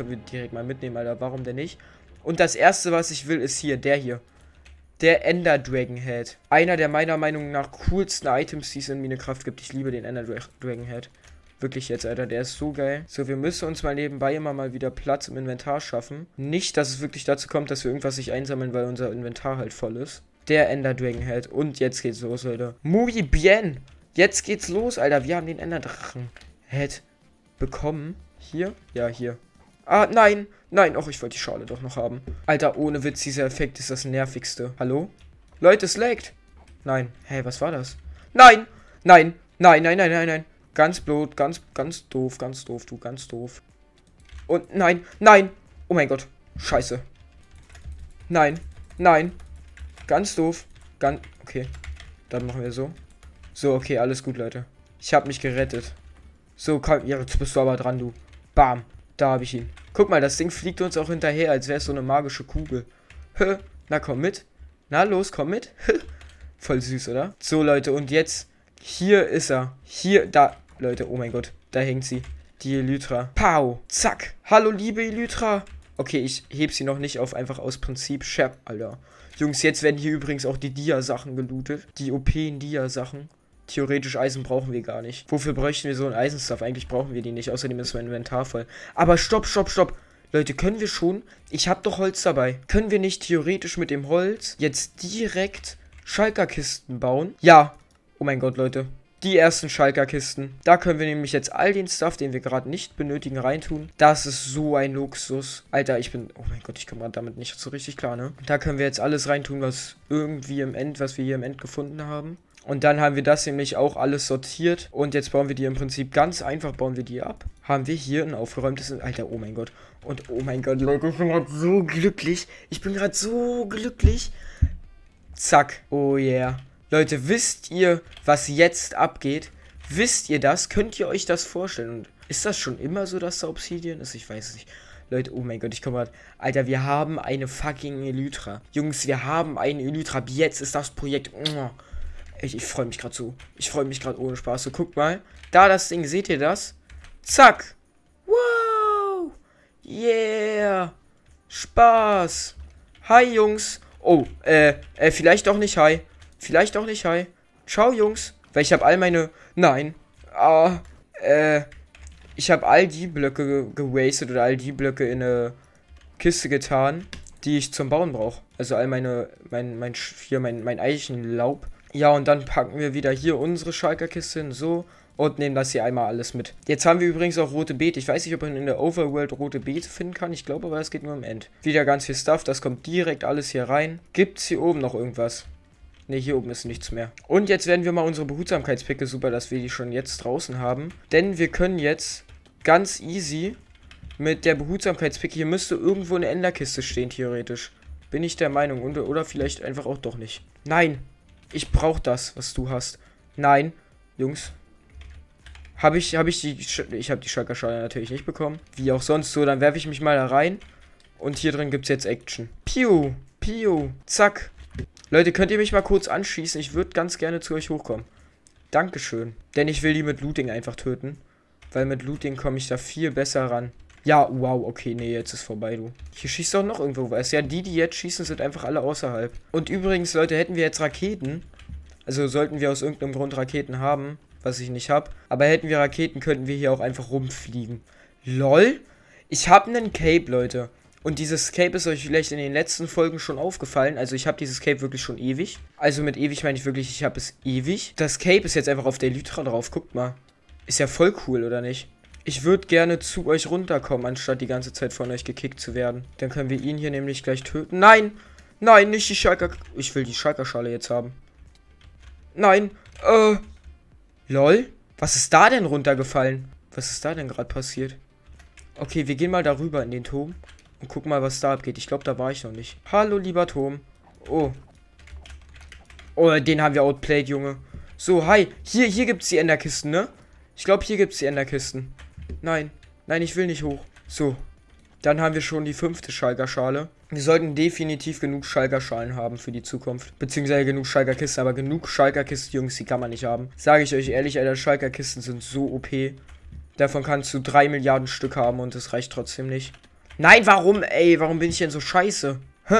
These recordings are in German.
können wir direkt mal mitnehmen, Alter. Warum denn nicht? Und das erste, was ich will, ist hier, der hier. Der Ender Dragon Head. Einer der meiner Meinung nach coolsten Items, die es in Minecraft gibt. Ich liebe den Ender Dra Dragon Head. Wirklich jetzt, Alter, der ist so geil. So, wir müssen uns mal nebenbei immer mal wieder Platz im Inventar schaffen. Nicht, dass es wirklich dazu kommt, dass wir irgendwas nicht einsammeln, weil unser Inventar halt voll ist. Der Ender Dragon Head. Und jetzt geht's los, Alter. Muy bien! Jetzt geht's los, Alter. Wir haben den Ender Drachen Head bekommen. Hier? Ja, hier. Ah, nein, nein. Och, ich wollte die Schale doch noch haben. Alter, ohne Witz, dieser Effekt ist das nervigste. Hallo? Leute, es laggt. Nein. Hey, was war das? Nein, nein, nein, nein, nein, nein, nein. Ganz blöd, ganz, ganz doof, ganz doof, du, ganz doof. Und nein, nein. Oh mein Gott. Scheiße. Nein, nein. Ganz doof. Ganz, okay. Dann machen wir so. So, okay, alles gut, Leute. Ich habe mich gerettet. So, komm, jetzt bist du aber dran, du. Bam. Da habe ich ihn. Guck mal, das Ding fliegt uns auch hinterher, als wäre es so eine magische Kugel. Hö, na komm mit. Na los, komm mit. Hö. Voll süß, oder? So, Leute, und jetzt, hier ist er. Hier, da, Leute, oh mein Gott, da hängt sie. Die Elytra. Pow, zack. Hallo, liebe Elytra. Okay, ich heb sie noch nicht auf, einfach aus Prinzip. Scherp, Alter. Jungs, jetzt werden hier übrigens auch die Dia-Sachen gelootet. Die OP-Dia-Sachen theoretisch Eisen brauchen wir gar nicht. Wofür bräuchten wir so einen Eisenstuff? Eigentlich brauchen wir die nicht. Außerdem ist mein Inventar voll. Aber stopp, stopp, stopp. Leute, können wir schon? Ich habe doch Holz dabei. Können wir nicht theoretisch mit dem Holz jetzt direkt Schalkerkisten bauen? Ja. Oh mein Gott, Leute. Die ersten Schalkerkisten. Da können wir nämlich jetzt all den Stuff, den wir gerade nicht benötigen, reintun. Das ist so ein Luxus. Alter, ich bin... Oh mein Gott, ich komme damit nicht so richtig klar, ne? Da können wir jetzt alles reintun, was irgendwie im End, was wir hier im End gefunden haben. Und dann haben wir das nämlich auch alles sortiert. Und jetzt bauen wir die im Prinzip ganz einfach, bauen wir die ab. Haben wir hier ein aufgeräumtes... Alter, oh mein Gott. Und oh mein Gott, Leute, ich bin gerade so glücklich. Ich bin gerade so glücklich. Zack. Oh yeah. Leute, wisst ihr, was jetzt abgeht? Wisst ihr das? Könnt ihr euch das vorstellen? Und ist das schon immer so, dass da Obsidian ist? Ich weiß es nicht. Leute, oh mein Gott, ich komme gerade. Alter, wir haben eine fucking Elytra. Jungs, wir haben eine Elytra. Jetzt ist das Projekt... Oh. Ich, ich freue mich gerade so. Ich freue mich gerade ohne Spaß. So, guckt mal. Da das Ding, seht ihr das? Zack. Wow. Yeah. Spaß. Hi, Jungs. Oh, äh, äh, vielleicht doch nicht hi. Vielleicht doch nicht hi. Ciao, Jungs. Weil ich habe all meine... Nein. Ah, äh... Ich habe all die Blöcke gewastet oder all die Blöcke in eine Kiste getan, die ich zum Bauen brauche. Also all meine... Mein, mein, hier, mein, mein Eichenlaub ja, und dann packen wir wieder hier unsere Schalker Kiste hin, so. Und nehmen das hier einmal alles mit. Jetzt haben wir übrigens auch rote Beete. Ich weiß nicht, ob man in der Overworld rote Beete finden kann. Ich glaube aber, es geht nur am End. Wieder ganz viel Stuff. Das kommt direkt alles hier rein. Gibt es hier oben noch irgendwas? Ne, hier oben ist nichts mehr. Und jetzt werden wir mal unsere Behutsamkeitspicke. Super, dass wir die schon jetzt draußen haben. Denn wir können jetzt ganz easy mit der Behutsamkeitspicke. Hier müsste irgendwo eine Enderkiste stehen, theoretisch. Bin ich der Meinung. Und, oder vielleicht einfach auch doch nicht. Nein, ich brauche das, was du hast. Nein, Jungs. Habe ich, hab ich die, ich habe die Schalker-Schale natürlich nicht bekommen. Wie auch sonst so, dann werfe ich mich mal da rein. Und hier drin gibt's jetzt Action. Piu, piu, zack. Leute, könnt ihr mich mal kurz anschießen? Ich würde ganz gerne zu euch hochkommen. Dankeschön. Denn ich will die mit Looting einfach töten. Weil mit Looting komme ich da viel besser ran. Ja, wow, okay, nee, jetzt ist vorbei, du. Hier schießt doch noch irgendwo was. Ja, die, die jetzt schießen, sind einfach alle außerhalb. Und übrigens, Leute, hätten wir jetzt Raketen, also sollten wir aus irgendeinem Grund Raketen haben, was ich nicht habe, aber hätten wir Raketen, könnten wir hier auch einfach rumfliegen. LOL? Ich habe einen Cape, Leute. Und dieses Cape ist euch vielleicht in den letzten Folgen schon aufgefallen. Also ich habe dieses Cape wirklich schon ewig. Also mit ewig meine ich wirklich, ich habe es ewig. Das Cape ist jetzt einfach auf der Lytra drauf. Guckt mal. Ist ja voll cool, oder nicht? Ich würde gerne zu euch runterkommen, anstatt die ganze Zeit von euch gekickt zu werden. Dann können wir ihn hier nämlich gleich töten. Nein! Nein, nicht die Schalker... Ich will die Schalker-Schale jetzt haben. Nein. Äh. Lol. Was ist da denn runtergefallen? Was ist da denn gerade passiert? Okay, wir gehen mal darüber in den Turm. Und gucken mal, was da abgeht. Ich glaube, da war ich noch nicht. Hallo, lieber Turm. Oh. Oh, den haben wir outplayed, Junge. So, hi. Hier, hier gibt es die Enderkisten, ne? Ich glaube, hier gibt es die Enderkisten. Nein. Nein, ich will nicht hoch. So. Dann haben wir schon die fünfte schalker Wir sollten definitiv genug schalker haben für die Zukunft. Beziehungsweise genug schalker Aber genug schalker Jungs, die kann man nicht haben. Sage ich euch ehrlich, Alter, schalker sind so OP. Davon kannst du 3 Milliarden Stück haben und es reicht trotzdem nicht. Nein, warum, ey? Warum bin ich denn so scheiße? Hä?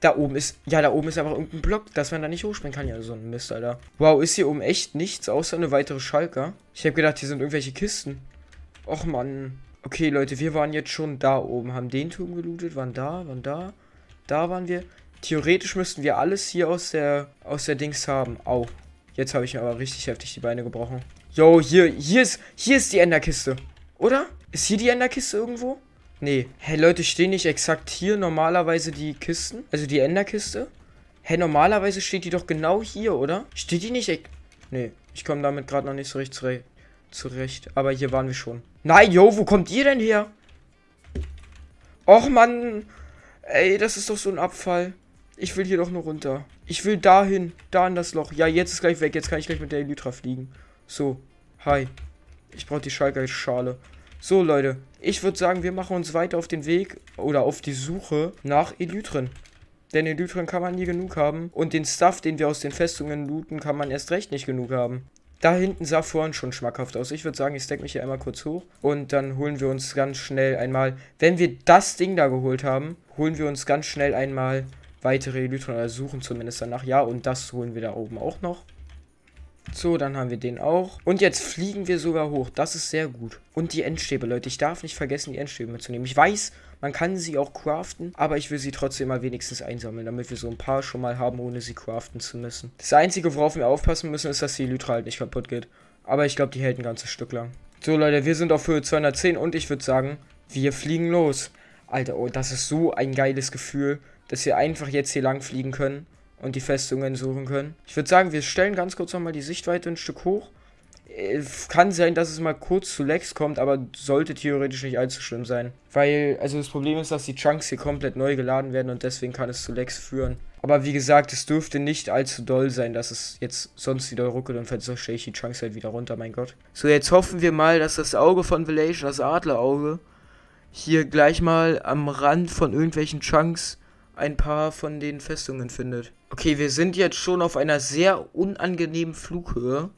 Da oben ist, ja, da oben ist einfach irgendein Block, dass man da nicht hochspringen kann. Ja, so ein Mist, Alter. Wow, ist hier oben echt nichts außer eine weitere Schalker? Ich habe gedacht, hier sind irgendwelche Kisten. Och man. Okay, Leute, wir waren jetzt schon da oben, haben den Turm gelootet, waren da, waren da. Da waren wir. Theoretisch müssten wir alles hier aus der, aus der Dings haben. Au. Jetzt habe ich mir aber richtig heftig die Beine gebrochen. Yo, hier, hier ist, hier ist die Enderkiste. Oder? Ist hier die Enderkiste irgendwo? Nee. Hä, hey, Leute, stehen nicht exakt hier normalerweise die Kisten? Also die Enderkiste? Hä, hey, normalerweise steht die doch genau hier, oder? Steht die nicht... Nee, ich komme damit gerade noch nicht so recht richtig zurecht. Aber hier waren wir schon. Nein, yo, wo kommt ihr denn her? Och, Mann. Ey, das ist doch so ein Abfall. Ich will hier doch nur runter. Ich will dahin. Da in das Loch. Ja, jetzt ist gleich weg. Jetzt kann ich gleich mit der Elytra fliegen. So. Hi. Ich brauche die Schallgeist-Schale. So, Leute. Ich würde sagen, wir machen uns weiter auf den Weg oder auf die Suche nach Elytren. Denn Elytren kann man nie genug haben. Und den Stuff, den wir aus den Festungen looten, kann man erst recht nicht genug haben. Da hinten sah vorhin schon schmackhaft aus. Ich würde sagen, ich stack mich hier einmal kurz hoch. Und dann holen wir uns ganz schnell einmal, wenn wir das Ding da geholt haben, holen wir uns ganz schnell einmal weitere Elytron oder suchen zumindest danach. Ja, und das holen wir da oben auch noch. So, dann haben wir den auch. Und jetzt fliegen wir sogar hoch. Das ist sehr gut. Und die Endstäbe, Leute. Ich darf nicht vergessen, die Endstäbe mitzunehmen. Ich weiß, man kann sie auch craften, aber ich will sie trotzdem mal wenigstens einsammeln, damit wir so ein paar schon mal haben, ohne sie craften zu müssen. Das Einzige, worauf wir aufpassen müssen, ist, dass die Lytra halt nicht kaputt geht. Aber ich glaube, die hält ein ganzes Stück lang. So, Leute, wir sind auf Höhe 210 und ich würde sagen, wir fliegen los. Alter, oh, das ist so ein geiles Gefühl, dass wir einfach jetzt hier lang fliegen können und die Festungen suchen können. Ich würde sagen, wir stellen ganz kurz nochmal die Sichtweite ein Stück hoch. Äh, kann sein, dass es mal kurz zu Lex kommt, aber sollte theoretisch nicht allzu schlimm sein. Weil, also das Problem ist, dass die Chunks hier komplett neu geladen werden und deswegen kann es zu Lex führen. Aber wie gesagt, es dürfte nicht allzu doll sein, dass es jetzt sonst wieder ruckelt und vielleicht stelle ich die Chunks halt wieder runter, mein Gott. So, jetzt hoffen wir mal, dass das Auge von Village, das Adlerauge, hier gleich mal am Rand von irgendwelchen Chunks ein paar von den Festungen findet. Okay, wir sind jetzt schon auf einer sehr unangenehmen Flughöhe.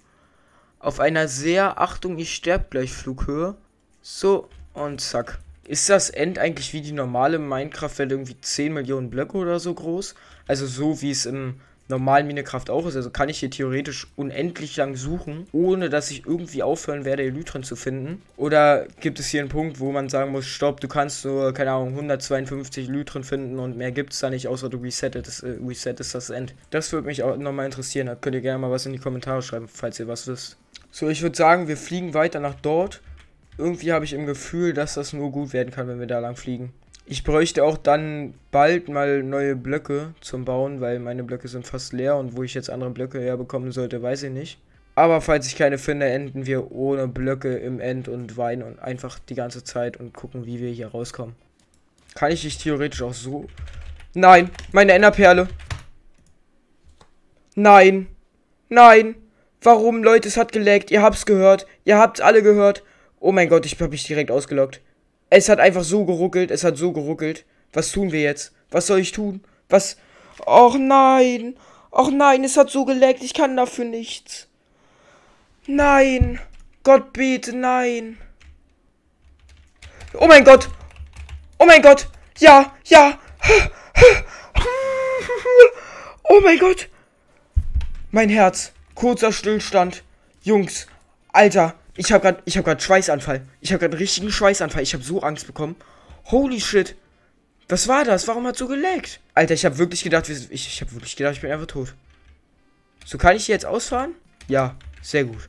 Auf einer sehr, Achtung, ich sterb gleich Flughöhe. So, und zack. Ist das End eigentlich wie die normale Minecraft-Welt irgendwie 10 Millionen Blöcke oder so groß? Also so wie es im normalen Minecraft auch ist. Also kann ich hier theoretisch unendlich lang suchen, ohne dass ich irgendwie aufhören werde, Elytren zu finden. Oder gibt es hier einen Punkt, wo man sagen muss, stopp, du kannst nur, keine Ahnung, 152 Elytren finden und mehr gibt es da nicht, außer du resettest, äh, resettest das End. Das würde mich auch nochmal interessieren. Da könnt ihr gerne mal was in die Kommentare schreiben, falls ihr was wisst. So, ich würde sagen, wir fliegen weiter nach dort. Irgendwie habe ich im Gefühl, dass das nur gut werden kann, wenn wir da lang fliegen. Ich bräuchte auch dann bald mal neue Blöcke zum Bauen, weil meine Blöcke sind fast leer und wo ich jetzt andere Blöcke herbekommen sollte, weiß ich nicht. Aber falls ich keine finde, enden wir ohne Blöcke im End und weinen und einfach die ganze Zeit und gucken, wie wir hier rauskommen. Kann ich dich theoretisch auch so... Nein, meine Enderperle. Nein. Nein. Warum, Leute, es hat gelaggt. Ihr habt's gehört. Ihr habt's alle gehört. Oh mein Gott, ich hab mich direkt ausgelockt. Es hat einfach so geruckelt, es hat so geruckelt. Was tun wir jetzt? Was soll ich tun? Was? Och nein! Och nein, es hat so geleckt, ich kann dafür nichts. Nein! Gott bete, nein! Oh mein Gott! Oh mein Gott! Ja, ja! Oh mein Gott! Mein Herz. Kurzer Stillstand. Jungs, Alter, ich habe gerade ich habe gerade Schweißanfall. Ich habe gerade richtigen Schweißanfall. Ich habe so Angst bekommen. Holy shit. Was war das? Warum hat so geleckt? Alter, ich habe wirklich gedacht, ich, ich habe wirklich gedacht, ich bin einfach tot. So kann ich jetzt ausfahren? Ja, sehr gut.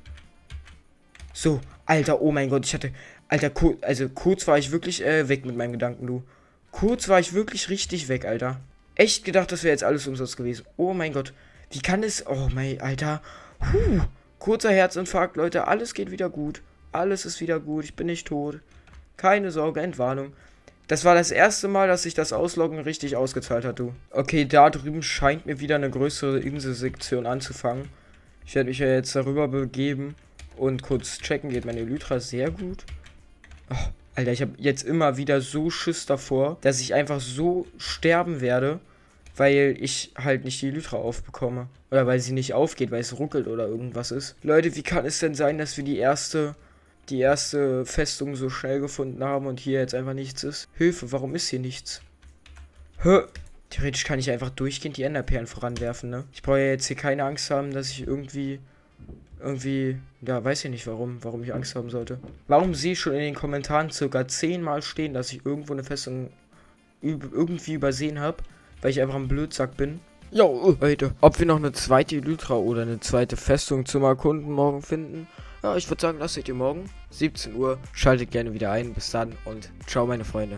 So, Alter, oh mein Gott, ich hatte Alter, also kurz war ich wirklich äh, weg mit meinem Gedanken, du. Kurz war ich wirklich richtig weg, Alter. Echt gedacht, das wäre jetzt alles umsonst gewesen. Oh mein Gott. Wie kann es... Oh mein, Alter. Huh. Kurzer Herzinfarkt, Leute, alles geht wieder gut. Alles ist wieder gut, ich bin nicht tot. Keine Sorge, Entwarnung. Das war das erste Mal, dass sich das Ausloggen richtig ausgezahlt hat, du. Okay, da drüben scheint mir wieder eine größere Inselsektion anzufangen. Ich werde mich ja jetzt darüber begeben und kurz checken. Geht meine Elytra sehr gut? Oh, Alter, ich habe jetzt immer wieder so Schiss davor, dass ich einfach so sterben werde weil ich halt nicht die Elytra aufbekomme. Oder weil sie nicht aufgeht, weil es ruckelt oder irgendwas ist. Leute, wie kann es denn sein, dass wir die erste, die erste Festung so schnell gefunden haben und hier jetzt einfach nichts ist? Hilfe, warum ist hier nichts? Hä? Theoretisch kann ich einfach durchgehend die Enderperlen voranwerfen, ne? Ich brauche ja jetzt hier keine Angst haben, dass ich irgendwie irgendwie, ja, weiß ich nicht warum, warum ich Angst haben sollte. Warum sehe ich schon in den Kommentaren circa zehnmal stehen, dass ich irgendwo eine Festung irgendwie übersehen habe weil ich einfach ein Blödsack bin. Ja, äh, Leute, ob wir noch eine zweite Elytra oder eine zweite Festung zum Erkunden morgen finden, ja, ich würde sagen, das seht ihr morgen, 17 Uhr. Schaltet gerne wieder ein. Bis dann und ciao, meine Freunde.